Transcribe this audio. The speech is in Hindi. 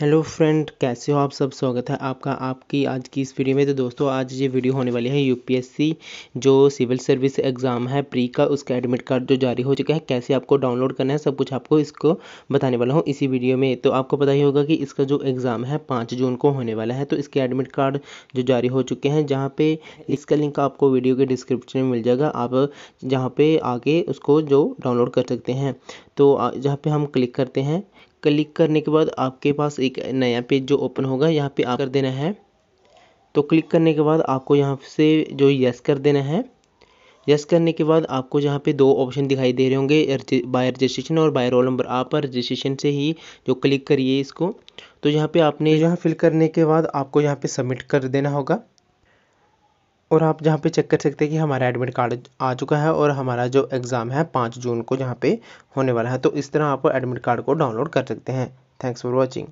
हेलो फ्रेंड कैसे हो आप सब स्वागत है आपका आपकी आज की इस वीडियो में तो दोस्तों आज ये वीडियो होने वाली है यूपीएससी जो सिविल सर्विस एग्ज़ाम है प्री का उसका एडमिट कार्ड जो जारी हो चुका है कैसे आपको डाउनलोड करना है सब कुछ आपको इसको बताने वाला हूँ इसी वीडियो में तो आपको पता ही होगा कि इसका जो एग्ज़ाम है पाँच जून को होने वाला है तो इसके एडमिट कार्ड जो जारी हो चुके हैं जहाँ पर इसका लिंक आपको वीडियो के डिस्क्रिप्शन में मिल जाएगा आप जहाँ पर आके उसको जो डाउनलोड कर सकते हैं तो जहाँ पर हम क्लिक करते हैं क्लिक करने के बाद आपके पास एक नया पेज जो ओपन होगा यहाँ पे आप कर देना है तो क्लिक करने के बाद आपको यहाँ से जो यस कर देना है तो यस तो करने के बाद आपको यहाँ पे दो ऑप्शन दिखाई दे रहे होंगे बाय रजिस्ट्रेशन और बाय रोल नंबर आप रजिस्ट्रेशन से ही जो क्लिक करिए इसको तो यहाँ पे आपने यहाँ फिल करने के बाद आपको यहाँ पे सबमिट कर देना होगा और आप जहाँ पे चेक कर सकते हैं कि हमारा एडमिट कार्ड आ चुका है और हमारा जो एग्ज़ाम है पाँच जून को जहाँ पे होने वाला है तो इस तरह आप एडमिट कार्ड को डाउनलोड कर सकते हैं थैंक्स फॉर वॉचिंग